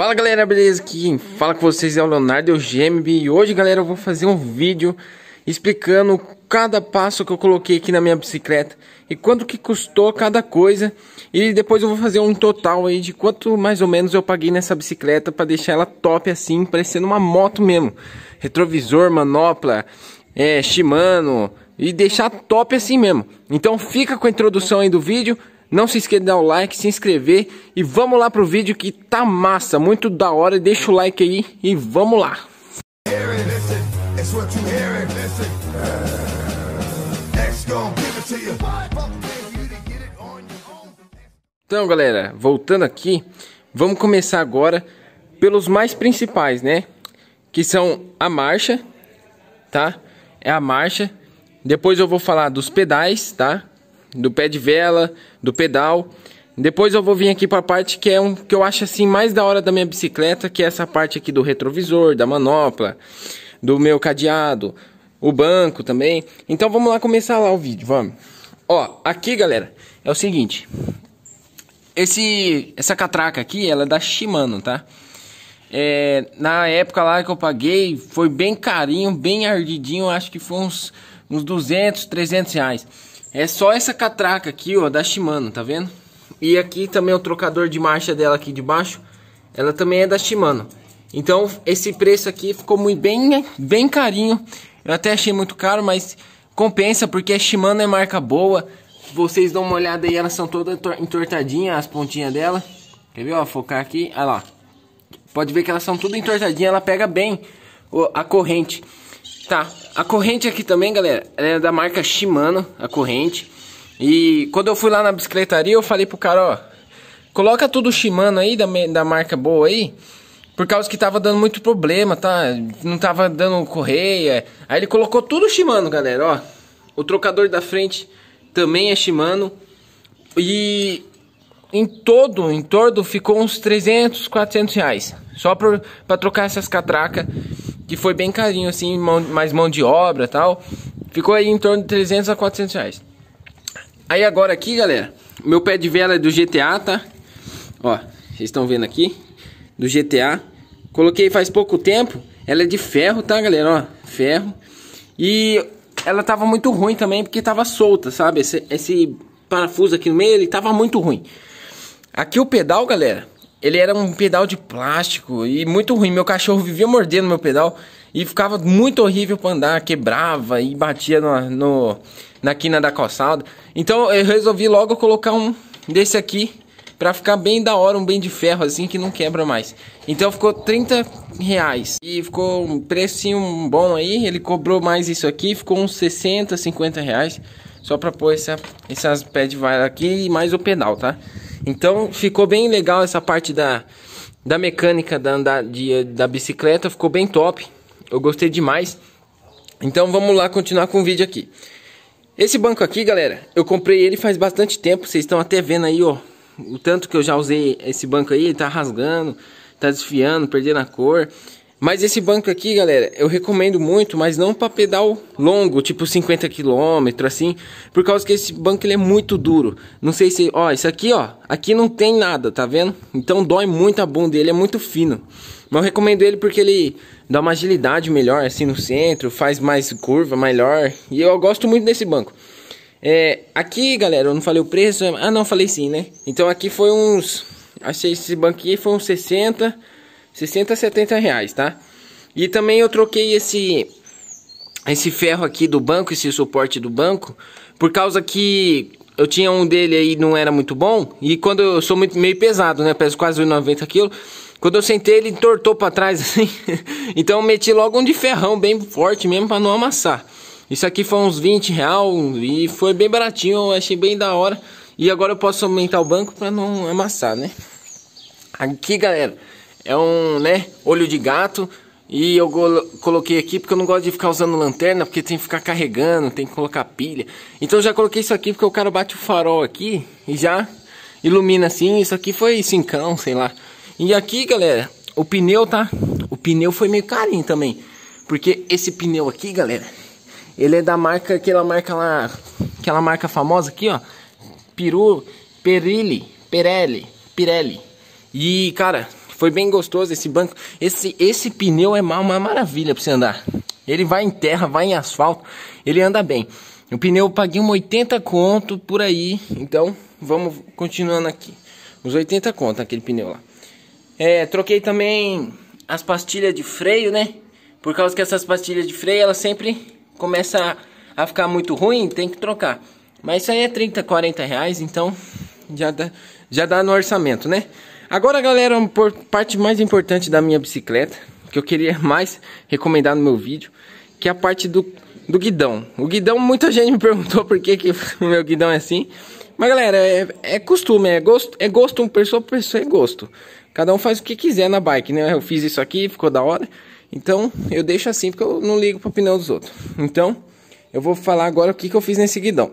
Fala galera, beleza? Quem fala com vocês é o Leonardo Eugênio e hoje galera eu vou fazer um vídeo explicando cada passo que eu coloquei aqui na minha bicicleta e quanto que custou cada coisa e depois eu vou fazer um total aí de quanto mais ou menos eu paguei nessa bicicleta para deixar ela top assim, parecendo uma moto mesmo. Retrovisor, manopla, é, Shimano e deixar top assim mesmo. Então fica com a introdução aí do vídeo não se esqueça de dar o like, se inscrever e vamos lá pro vídeo que tá massa, muito da hora. Deixa o like aí e vamos lá. Então, galera, voltando aqui, vamos começar agora pelos mais principais, né? Que são a marcha, tá? É a marcha. Depois eu vou falar dos pedais, tá? do pé de vela, do pedal. Depois eu vou vir aqui para a parte que é um que eu acho assim mais da hora da minha bicicleta, que é essa parte aqui do retrovisor, da manopla, do meu cadeado, o banco também. Então vamos lá começar lá o vídeo, vamos. Ó, aqui galera, é o seguinte. Esse essa catraca aqui, ela é da Shimano, tá? É, na época lá que eu paguei, foi bem carinho, bem ardidinho, acho que foi uns uns 200, 300 reais. É só essa catraca aqui, ó, da Shimano, tá vendo? E aqui também é o trocador de marcha dela aqui de baixo, ela também é da Shimano. Então, esse preço aqui ficou muito bem, bem carinho. Eu até achei muito caro, mas compensa porque a Shimano é marca boa. Vocês dão uma olhada aí, elas são todas entortadinhas, as pontinhas dela. Quer ver, ó, focar aqui, olha lá. Pode ver que elas são tudo entortadinhas, ela pega bem a corrente. Tá, a corrente aqui também, galera, é da marca Shimano, a corrente. E quando eu fui lá na bicicletaria, eu falei pro cara, ó, coloca tudo Shimano aí, da, da marca boa aí, por causa que tava dando muito problema, tá? Não tava dando correia. Aí ele colocou tudo Shimano, galera, ó. O trocador da frente também é Shimano. E em todo, em todo ficou uns 300, 400 reais. Só para trocar essas catracas que foi bem carinho, assim, mão, mais mão de obra tal. Ficou aí em torno de 300 a 400 reais. Aí agora aqui, galera, meu pé de vela é do GTA, tá? Ó, vocês estão vendo aqui, do GTA. Coloquei faz pouco tempo, ela é de ferro, tá, galera? Ó, ferro. E ela tava muito ruim também, porque tava solta, sabe? Esse, esse parafuso aqui no meio, ele tava muito ruim. Aqui o pedal, galera, ele era um pedal de plástico e muito ruim. Meu cachorro vivia mordendo meu pedal e ficava muito horrível para andar, quebrava e batia no, no, na quina da calçada. Então eu resolvi logo colocar um desse aqui para ficar bem da hora, um bem de ferro assim que não quebra mais. Então ficou 30 reais e ficou um precinho bom aí. Ele cobrou mais isso aqui, ficou uns 60, 50 reais só para pôr essa, essas pé de vara aqui e mais o pedal, tá? Então ficou bem legal essa parte da, da mecânica da, de, da bicicleta, ficou bem top. Eu gostei demais. Então vamos lá continuar com o vídeo aqui. Esse banco aqui, galera, eu comprei ele faz bastante tempo. Vocês estão até vendo aí, ó, o tanto que eu já usei esse banco aí. Ele tá rasgando, tá desfiando, perdendo a cor. Mas esse banco aqui, galera, eu recomendo muito, mas não para pedal longo, tipo 50 km assim, por causa que esse banco ele é muito duro. Não sei se, ó, isso aqui, ó, aqui não tem nada, tá vendo? Então dói muito a bunda, ele é muito fino. Mas eu recomendo ele porque ele dá uma agilidade melhor assim no centro, faz mais curva, melhor. E eu gosto muito desse banco. É, aqui, galera, eu não falei o preço, ah, não, falei sim, né? Então aqui foi uns achei esse banco aqui foi uns 60 60, 70 reais, tá? E também eu troquei esse esse ferro aqui do banco, esse suporte do banco, por causa que eu tinha um dele aí não era muito bom. E quando eu, sou muito, meio pesado, né? Peso quase 90 quilos. Quando eu sentei, ele entortou para trás assim. então eu meti logo um de ferrão, bem forte mesmo, para não amassar. Isso aqui foi uns 20 real e foi bem baratinho, eu achei bem da hora. E agora eu posso aumentar o banco para não amassar, né? Aqui, galera é um, né, olho de gato. E eu coloquei aqui porque eu não gosto de ficar usando lanterna, porque tem que ficar carregando, tem que colocar pilha. Então eu já coloquei isso aqui porque o cara bate o farol aqui e já ilumina assim. Isso aqui foi cincão, sei lá. E aqui, galera, o pneu tá... O pneu foi meio carinho também. Porque esse pneu aqui, galera, ele é da marca, aquela marca lá... Aquela marca famosa aqui, ó. Peru Perilli... Pirelli... Pirelli... E, cara, foi bem gostoso esse banco. Esse, esse pneu é uma maravilha para você andar. Ele vai em terra, vai em asfalto, ele anda bem. O pneu eu paguei um 80 conto por aí. Então, vamos continuando aqui. Uns 80 conto aquele pneu lá. É, troquei também as pastilhas de freio, né? Por causa que essas pastilhas de freio, elas sempre começam a, a ficar muito ruim, tem que trocar. Mas isso aí é 30, 40 reais, então já dá, já dá no orçamento, né? Agora, galera, por parte mais importante da minha bicicleta, que eu queria mais recomendar no meu vídeo, que é a parte do, do guidão. O guidão, muita gente me perguntou por que, que o meu guidão é assim. Mas, galera, é, é costume, é gosto, é gosto, um pessoa por pessoa é gosto. Cada um faz o que quiser na bike, né? Eu fiz isso aqui, ficou da hora. Então, eu deixo assim porque eu não ligo para o pneu dos outros. Então, eu vou falar agora o que, que eu fiz nesse guidão.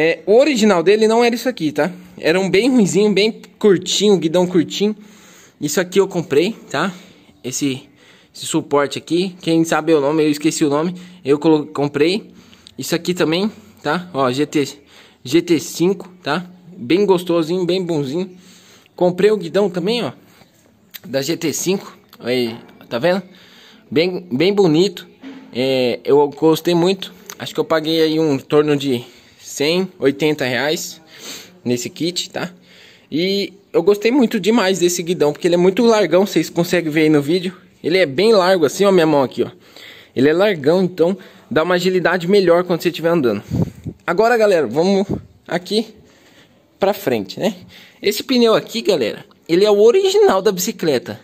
É, o original dele não era isso aqui, tá? Era um bem ruinzinho, bem curtinho, guidão curtinho. Isso aqui eu comprei, tá? Esse, esse suporte aqui, quem sabe o nome, eu esqueci o nome. Eu comprei. Isso aqui também, tá? Ó, GT, GT5, tá? Bem gostosinho, bem bonzinho. Comprei o guidão também, ó. Da GT5. Aí, tá vendo? Bem, bem bonito. É, eu gostei muito. Acho que eu paguei aí um torno de 180 reais nesse kit, tá? E eu gostei muito demais desse guidão, porque ele é muito largão, vocês conseguem ver aí no vídeo. Ele é bem largo assim, ó, minha mão aqui, ó. Ele é largão, então dá uma agilidade melhor quando você estiver andando. Agora, galera, vamos aqui pra frente, né? Esse pneu aqui, galera, ele é o original da bicicleta.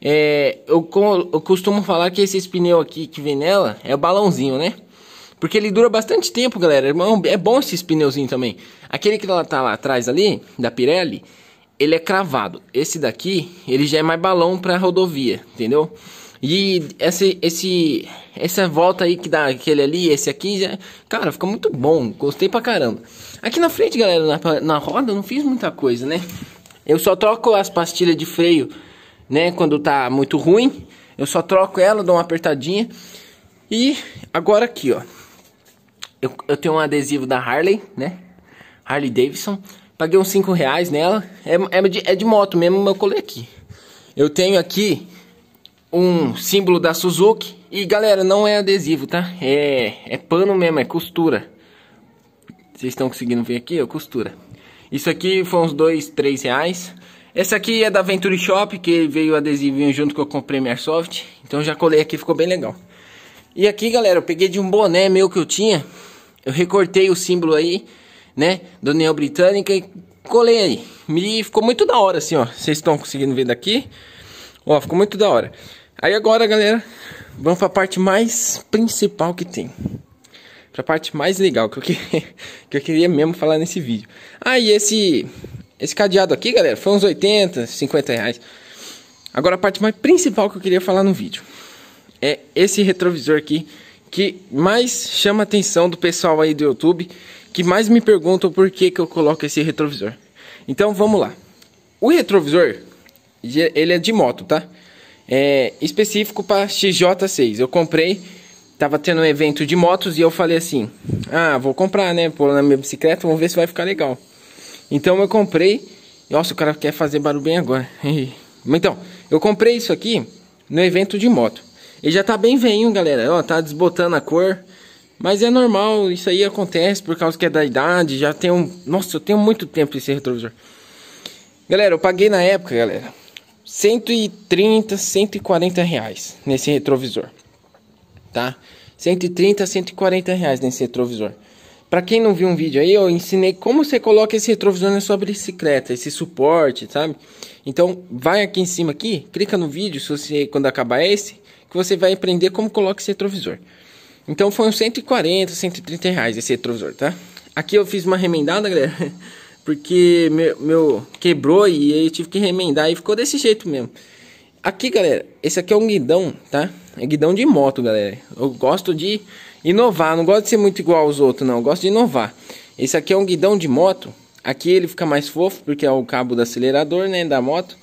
É, eu, eu costumo falar que esse pneu aqui que vem nela é o balãozinho, né? Porque ele dura bastante tempo, galera. É bom esses pneuzinhos também. Aquele que tá, tá lá atrás ali, da Pirelli, ele é cravado. Esse daqui, ele já é mais balão pra rodovia, entendeu? E essa esse, essa volta aí que dá aquele ali, esse aqui, já, cara, fica muito bom. Gostei pra caramba. Aqui na frente, galera, na, na roda, eu não fiz muita coisa, né? Eu só troco as pastilhas de freio, né? Quando tá muito ruim, eu só troco ela, dou uma apertadinha. E agora aqui, ó. Eu, eu tenho um adesivo da Harley, né? Harley Davidson. Paguei uns 5 reais nela. É, é, de, é de moto mesmo, mas eu colei aqui. Eu tenho aqui um símbolo da Suzuki. E galera, não é adesivo, tá? É, é pano mesmo, é costura. Vocês estão conseguindo ver aqui? É costura. Isso aqui foi uns 2, 3 reais. Essa aqui é da Venture Shop, que veio o adesivinho junto que eu comprei minha Airsoft. Então já colei aqui, ficou bem legal. E aqui, galera, eu peguei de um boné meu que eu tinha. Eu recortei o símbolo aí, né, do Neo Britânica e colei aí. E ficou muito da hora assim, ó. Vocês estão conseguindo ver daqui? Ó, ficou muito da hora. Aí agora, galera, vamos para a parte mais principal que tem. Para a parte mais legal que eu, queria, que eu queria mesmo falar nesse vídeo. Ah, e esse, esse cadeado aqui, galera, foi uns 80, 50 reais. Agora a parte mais principal que eu queria falar no vídeo. É esse retrovisor aqui que mais chama atenção do pessoal aí do YouTube, que mais me perguntam por que, que eu coloco esse retrovisor. Então vamos lá. O retrovisor, ele é de moto, tá? É específico para XJ6. Eu comprei, tava tendo um evento de motos e eu falei assim: "Ah, vou comprar, né? Pôr na minha bicicleta, vamos ver se vai ficar legal". Então eu comprei. Nossa, o cara quer fazer barulho bem agora. então, eu comprei isso aqui no evento de moto. Ele já tá bem veinho, galera. Ó, tá desbotando a cor. Mas é normal, isso aí acontece por causa que é da idade, já tem um... Nossa, eu tenho muito tempo esse retrovisor. Galera, eu paguei na época, galera, 130, 140 reais nesse retrovisor, tá? 130, 140 reais nesse retrovisor. Para quem não viu um vídeo aí, eu ensinei como você coloca esse retrovisor na sua bicicleta, esse suporte, sabe? Então, vai aqui em cima aqui, clica no vídeo, se você quando acabar esse, que você vai aprender como coloca esse retrovisor. Então, foi uns 140, 130 reais esse retrovisor, tá? Aqui eu fiz uma remendada, galera, porque meu, meu quebrou e eu tive que remendar e ficou desse jeito mesmo. Aqui, galera, esse aqui é um guidão, tá? É guidão de moto, galera. Eu gosto de Inovar, não gosto de ser muito igual aos outros, não. Eu gosto de inovar. Esse aqui é um guidão de moto. Aqui ele fica mais fofo, porque é o cabo do acelerador, né, da moto.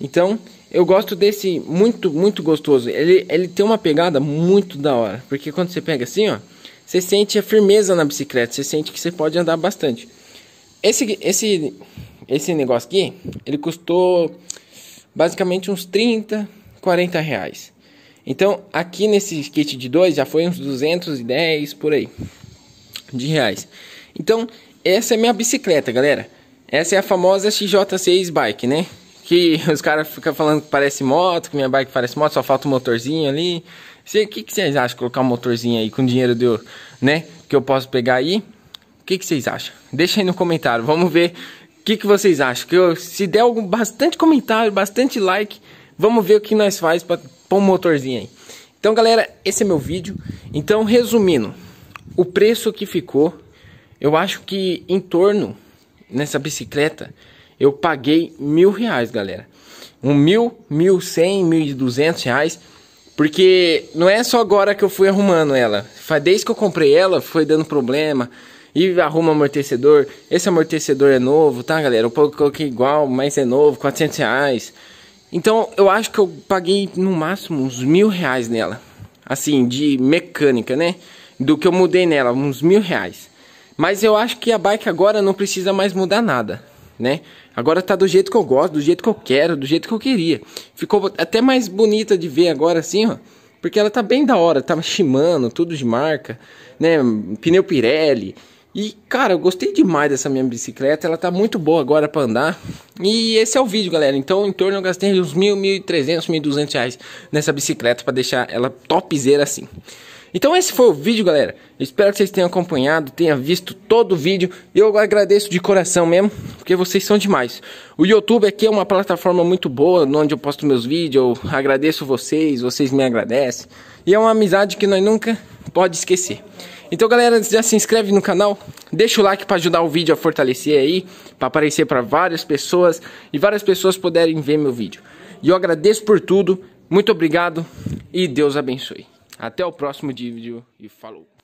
Então, eu gosto desse muito, muito gostoso. Ele, ele tem uma pegada muito da hora. Porque quando você pega assim, ó, você sente a firmeza na bicicleta. Você sente que você pode andar bastante. Esse, esse, esse negócio aqui, ele custou basicamente uns 30, 40 reais. Então, aqui nesse kit de dois já foi uns 210 por aí de reais. Então, essa é minha bicicleta, galera. Essa é a famosa XJ6 bike, né? Que os caras ficam falando que parece moto, que minha bike parece moto, só falta um motorzinho ali. O que, que vocês acham? Colocar um motorzinho aí com dinheiro do, né? Que eu posso pegar aí. O que, que vocês acham? Deixa aí no comentário. Vamos ver o que, que vocês acham. Que eu, se der algum, bastante comentário, bastante like, vamos ver o que nós faz para Põe um motorzinho aí. Então, galera, esse é meu vídeo. Então, resumindo, o preço que ficou, eu acho que em torno nessa bicicleta eu paguei mil reais, galera. Um mil, mil cem, mil e duzentos reais. Porque não é só agora que eu fui arrumando ela. Desde que eu comprei ela, foi dando problema. E arruma amortecedor. Esse amortecedor é novo, tá, galera? Eu coloquei igual, mas é novo, 400 reais. Então eu acho que eu paguei no máximo uns mil reais nela. Assim, de mecânica, né? Do que eu mudei nela, uns mil reais. Mas eu acho que a bike agora não precisa mais mudar nada, né? Agora tá do jeito que eu gosto, do jeito que eu quero, do jeito que eu queria. Ficou até mais bonita de ver agora assim, ó. Porque ela tá bem da hora, tava tá Shimano, tudo de marca, né? Pneu Pirelli, e cara, eu gostei demais dessa minha bicicleta, ela tá muito boa agora para andar. E esse é o vídeo, galera. Então, em torno eu gastei uns mil, mil e trezentos, mil duzentos reais nessa bicicleta para deixar ela topzera assim. Então esse foi o vídeo, galera. Espero que vocês tenham acompanhado, tenham visto todo o vídeo. Eu agradeço de coração mesmo, porque vocês são demais. O YouTube aqui é uma plataforma muito boa, onde eu posto meus vídeos. Eu agradeço vocês, vocês me agradecem. E é uma amizade que nós nunca pode esquecer. Então, galera, já se inscreve no canal, deixa o like para ajudar o vídeo a fortalecer aí, para aparecer para várias pessoas e várias pessoas poderem ver meu vídeo. E eu agradeço por tudo, muito obrigado e Deus abençoe. Até o próximo vídeo e falou!